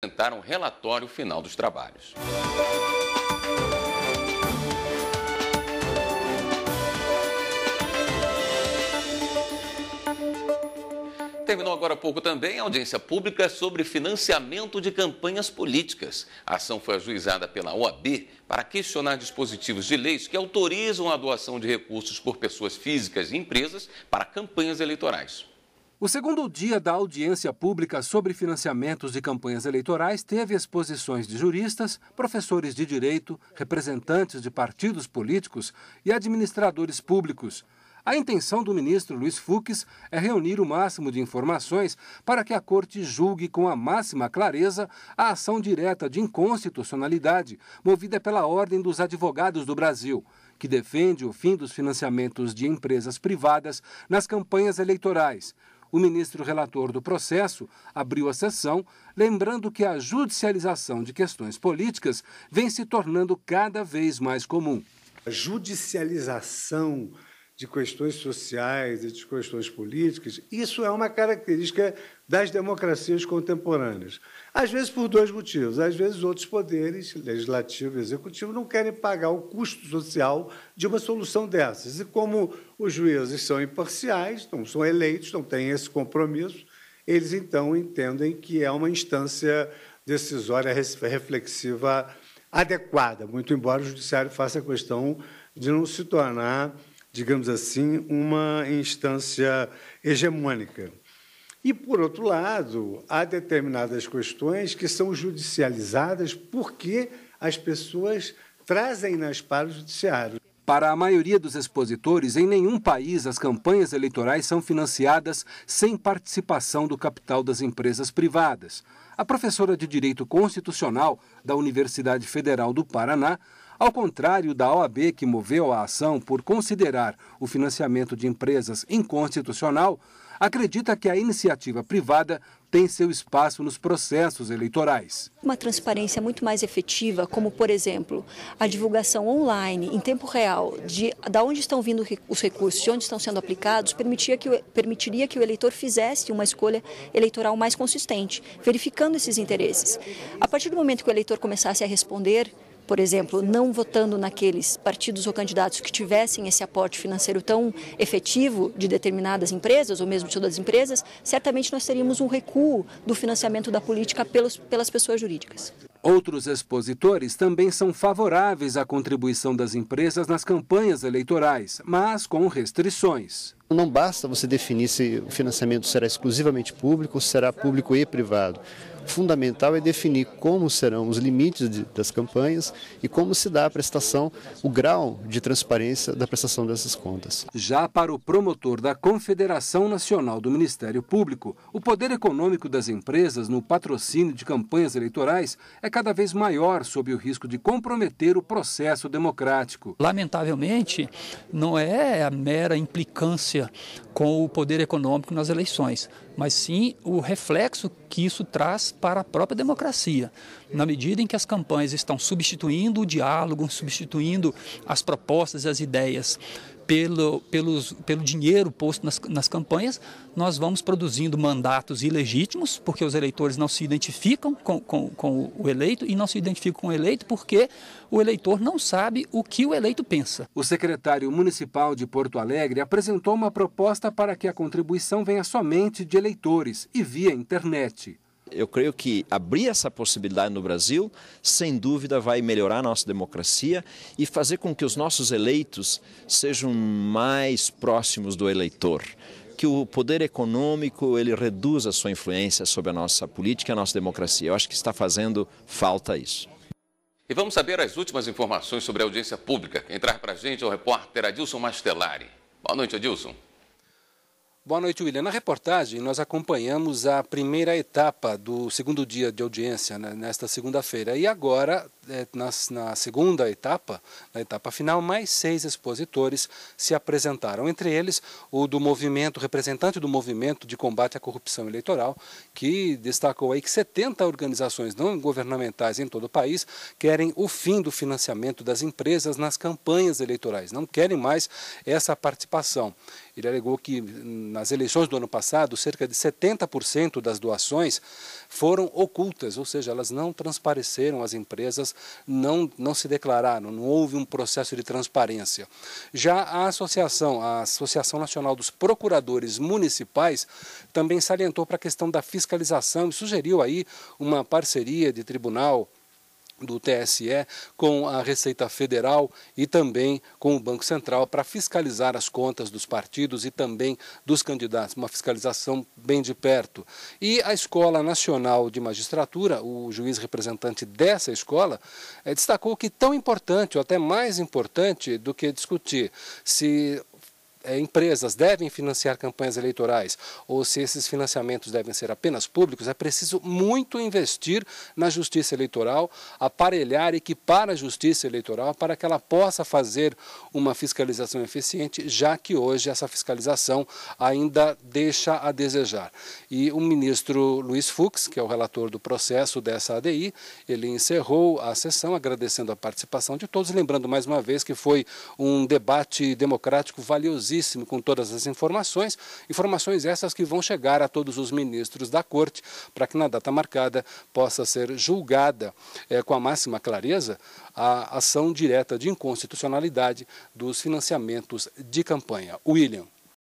apresentar um relatório final dos trabalhos. Terminou agora há pouco também a audiência pública sobre financiamento de campanhas políticas. A ação foi ajuizada pela OAB para questionar dispositivos de leis que autorizam a doação de recursos por pessoas físicas e empresas para campanhas eleitorais. O segundo dia da audiência pública sobre financiamentos de campanhas eleitorais teve exposições de juristas, professores de direito, representantes de partidos políticos e administradores públicos. A intenção do ministro Luiz Fux é reunir o máximo de informações para que a Corte julgue com a máxima clareza a ação direta de inconstitucionalidade movida pela Ordem dos Advogados do Brasil, que defende o fim dos financiamentos de empresas privadas nas campanhas eleitorais. O ministro relator do processo abriu a sessão, lembrando que a judicialização de questões políticas vem se tornando cada vez mais comum. A judicialização de questões sociais e de questões políticas, isso é uma característica das democracias contemporâneas. Às vezes por dois motivos. Às vezes outros poderes, legislativo e executivo, não querem pagar o custo social de uma solução dessas. E como os juízes são imparciais, não são eleitos, não têm esse compromisso, eles então entendem que é uma instância decisória reflexiva adequada, muito embora o judiciário faça a questão de não se tornar digamos assim, uma instância hegemônica. E, por outro lado, há determinadas questões que são judicializadas porque as pessoas trazem-nas para o judiciário. Para a maioria dos expositores, em nenhum país as campanhas eleitorais são financiadas sem participação do capital das empresas privadas. A professora de Direito Constitucional da Universidade Federal do Paraná, ao contrário da OAB, que moveu a ação por considerar o financiamento de empresas inconstitucional, acredita que a iniciativa privada tem seu espaço nos processos eleitorais. Uma transparência muito mais efetiva, como, por exemplo, a divulgação online, em tempo real, de, de onde estão vindo os recursos, de onde estão sendo aplicados, permitia que, permitiria que o eleitor fizesse uma escolha eleitoral mais consistente, verificando esses interesses. A partir do momento que o eleitor começasse a responder por exemplo, não votando naqueles partidos ou candidatos que tivessem esse aporte financeiro tão efetivo de determinadas empresas, ou mesmo de todas as empresas, certamente nós teríamos um recuo do financiamento da política pelos, pelas pessoas jurídicas. Outros expositores também são favoráveis à contribuição das empresas nas campanhas eleitorais, mas com restrições. Não basta você definir se o financiamento será exclusivamente público ou será público e privado fundamental é definir como serão os limites de, das campanhas e como se dá a prestação, o grau de transparência da prestação dessas contas. Já para o promotor da Confederação Nacional do Ministério Público, o poder econômico das empresas no patrocínio de campanhas eleitorais é cada vez maior sob o risco de comprometer o processo democrático. Lamentavelmente, não é a mera implicância com o poder econômico nas eleições, mas sim o reflexo que isso traz para a própria democracia. Na medida em que as campanhas estão substituindo o diálogo, substituindo as propostas e as ideias pelo, pelos, pelo dinheiro posto nas, nas campanhas, nós vamos produzindo mandatos ilegítimos, porque os eleitores não se identificam com, com, com, o eleito e não se identificam com o eleito porque o eleitor não sabe o que o eleito pensa. O secretário municipal de Porto Alegre apresentou uma proposta para que a contribuição venha somente de eleitores e via internet eu creio que abrir essa possibilidade no Brasil, sem dúvida, vai melhorar a nossa democracia e fazer com que os nossos eleitos sejam mais próximos do eleitor. Que o poder econômico ele reduza a sua influência sobre a nossa política e a nossa democracia. Eu acho que está fazendo falta isso. E vamos saber as últimas informações sobre a audiência pública. Entrar para a gente é o repórter Adilson Mastelari. Boa noite, Adilson. Boa noite, William. Na reportagem, nós acompanhamos a primeira etapa do segundo dia de audiência, né, nesta segunda-feira. E agora, é, na, na, segunda etapa, na etapa final, mais seis expositores se apresentaram. Entre eles, o do movimento, representante do movimento de combate à corrupção eleitoral, que destacou aí que 70 organizações não governamentais em todo o país querem o fim do financiamento das empresas nas campanhas eleitorais. Não querem mais essa participação. Ele alegou que nas eleições do ano passado, cerca de 70% das doações foram ocultas, ou seja, elas não transpareceram as empresas, não, não se declararam, não houve um processo de transparência. Já a associação, a Associação Nacional dos Procuradores Municipais, também salientou para a questão da fiscalização e sugeriu aí uma parceria de tribunal do TSE com a Receita Federal e também com o Banco Central para fiscalizar as contas dos partidos e também dos candidatos, uma fiscalização bem de perto. E a Escola Nacional de Magistratura, o juiz representante dessa escola, eh, destacou que tão importante, ou até mais importante do que discutir se é, empresas devem financiar campanhas eleitorais ou se esses financiamentos devem ser apenas públicos, é preciso muito investir na justiça eleitoral, aparelhar, equipar a justiça eleitoral para que ela possa fazer uma fiscalização eficiente, já que hoje essa fiscalização ainda deixa a desejar. E o ministro Luiz Fux, que é o relator do processo dessa ADI, ele encerrou a sessão agradecendo a participação de todos, lembrando mais uma vez que foi um debate democrático valiosíssimo com todas as informações, informações essas que vão chegar a todos os ministros da Corte, para que na data marcada possa ser julgada é, com a máxima clareza a ação direta de inconstitucionalidade dos financiamentos de campanha. William.